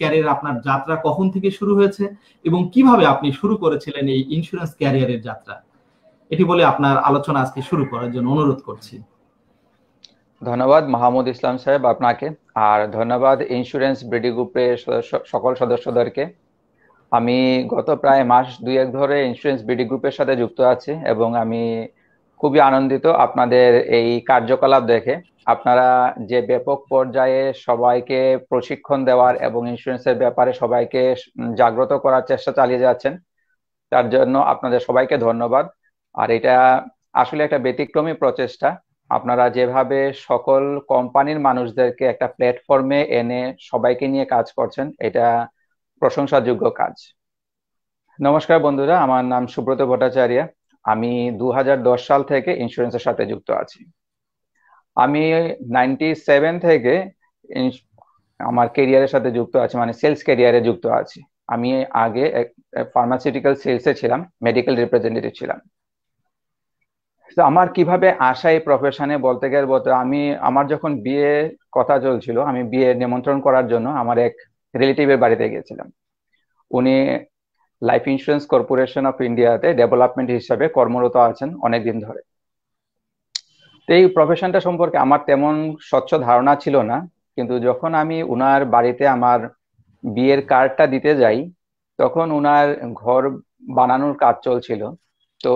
career আপনার যাত্রা কখন থেকে শুরু হয়েছে এবং কিভাবে আপনি শুরু করেছিলেন এই ইন্স্যুরেন্স ক্যারিয়ারের যাত্রা এটি বলে আপনার আলোচনা আজকে শুরু করার জন্য অনুরোধ করছি ধন্যবাদ মাহমুদ ইসলাম সাহেব আপনাকে আর ধন্যবাদ ইন্স্যুরেন্স ব্রিডি গ্রুপের সকল সদস্যদেরকে আমি গত প্রায় মাস দুই এক ধরে ইন্স্যুরেন্স বিডি গ্রুপের সাথে যুক্ত আছি এবং আমি খুবই আনন্দিত আপনাদের এই কার্যকলাপ দেখে আপনারা যে ব্যাপক পর্যায়ে সবাইকে প্রশিক্ষণ দেওয়ার এবং ইন্স্যুরেন্সের ব্যাপারে সবাইকে জাগ্রত করার চেষ্টা চালিয়ে যাচ্ছেন তার জন্য আপনাদের সবাইকে ধন্যবাদ আর এটা আসলে একটা ব্যতিক্রমী প্রচেষ্টা আপনারা যেভাবে সকল কোম্পানির মানুষদেরকে একটা প্ল্যাটফর্মে এনে সবাইকে নিয়ে কাজ করছেন এটা প্রশংসাযোগ্য কাজ নমস্কার বন্ধুরা আমার নাম সুব্রত ভট্টাচার্য আমি দু সাল থেকে ইন্স্যুরেন্সের সাথে যুক্ত আছি আমি নাইনটি সেভেন থেকে আমার কেরিয়ারের সাথে যুক্ত আছি মানে সেলস কেরিয়ারে যুক্ত আছি আমি আগে ফার্মাসিউটিক্যাল সেলসে ছিলাম মেডিকেল রিপ্রেজেন্টেটিভ ছিলাম তো আমার কিভাবে আসা এই প্রফেশনে বলতে গেলে বলতে আমি আমার যখন বিয়ে কথা চলছিল আমি বিয়ে নিমন্ত্রণ করার জন্য আমার এক রিলেটিভের বাড়িতে গিয়েছিলাম উনি লাইফ ইন্স্যুরেন্স কর্পোরেশন অফ ইন্ডিয়াতে ডেভেলপমেন্ট হিসাবে কর্মরত আছেন অনেকদিন ধরে তো এই প্রফেশনটা সম্পর্কে আমার তেমন স্বচ্ছ ধারণা ছিল না কিন্তু যখন আমি উনার বাড়িতে আমার বিয়ের কার্ডটা দিতে যাই তখন উনার ঘর বানানোর কাজ চলছিল তো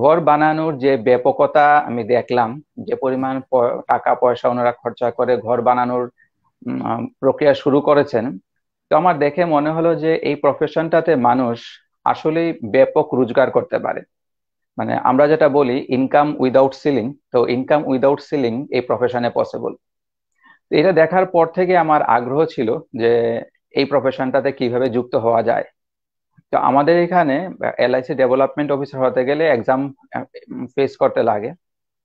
ঘর বানানোর যে ব্যাপকতা আমি দেখলাম যে পরিমাণ টাকা পয়সা ওনারা খরচা করে ঘর বানানোর প্রক্রিয়া শুরু করেছেন তো আমার দেখে মনে হলো যে এই প্রফেশনটাতে মানুষ আসলে ব্যাপক রোজগার করতে পারে মানে আমরা যেটা বলি ইনকাম উইদাউট সিলিং তো ইনকাম উইদাউট সিলিং এই প্রফেশনে পসিবল এটা দেখার পর থেকে আমার আগ্রহ ছিল যে এই প্রফেশনটাতে কিভাবে যুক্ত হওয়া যায় তো আমাদের এখানে এলআইসি ডেভেলপমেন্ট অফিসার হতে গেলে এক্সাম ফেস করতে লাগে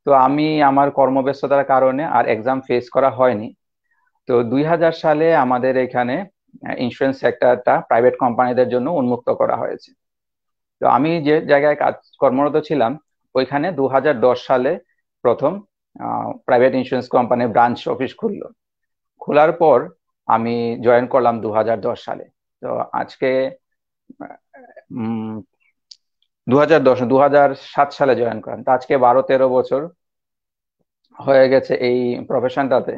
তো আমি আমার কর্মব্যস্ততার কারণে আর এক্সাম ফেস করা হয়নি তো দুই সালে আমাদের এখানে ইন্স্যুরেন্স সেক্টরটা প্রাইভেট কোম্পানিদের জন্য উন্মুক্ত করা হয়েছে তো আমি যে জায়গায় কাজ কর্মরত ছিলাম ওইখানে দু সালে প্রথম প্রাইভেট ইন্স্যুরেন্স কোম্পানির ব্রাঞ্চ অফিস খুললো খোলার পর আমি জয়েন করলাম দু সালে তো আজকে দু হাজার দশ দু হাজার সাত সালে জয়েন করেন তো আজকে বারো তেরো বছর হয়ে গেছে এই প্রফেশনটাতে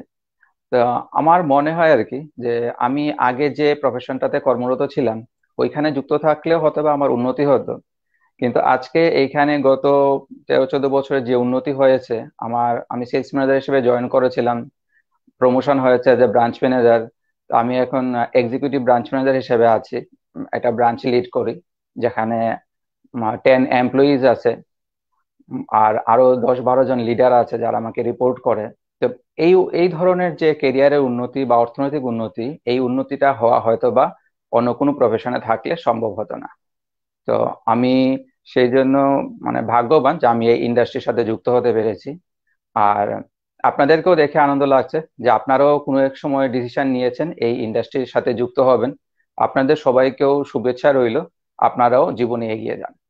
আমার মনে হয় আর কি যে আমি আগে যে প্রফেশনটাতে কর্মরত ছিলাম ওইখানে যুক্ত থাকলেও হয়তো বা আমার উন্নতি হতো কিন্তু আজকে এইখানে গত তেরো চোদ্দ বছরে যে উন্নতি হয়েছে আমার আমি সেলস ম্যানেজার হিসেবে জয়েন করেছিলাম প্রমোশন হয়েছে যে ব্রাঞ্চ ম্যানেজার আমি এখন এক্সিকিউটিভ ব্রাঞ্চ ম্যানেজার হিসেবে আছি একটা ব্রাঞ্চ লিড করি যেখানে টেন এমপ্লয়িজ আছে আর আরো দশ বারো জন লিডার আছে যারা আমাকে রিপোর্ট করে তো এই এই ধরনের যে কেরিয়ারের উন্নতি বা অর্থনৈতিক উন্নতি এই উন্নতিটা হওয়া হয়তো বা অন্য কোনো প্রফেশনে থাকলে সম্ভব হতো না তো আমি সেই জন্য মানে ভাগ্যবান যে আমি এই ইন্ডাস্ট্রির সাথে যুক্ত হতে পেরেছি আর আপনাদেরকেও দেখে আনন্দ লাগছে যে আপনারাও কোনো এক সময় ডিসিশন নিয়েছেন এই ইন্ডাস্ট্রির সাথে যুক্ত হবেন আপনাদের সবাইকেও শুভেচ্ছা রইল আপনারাও জীবনে এগিয়ে যান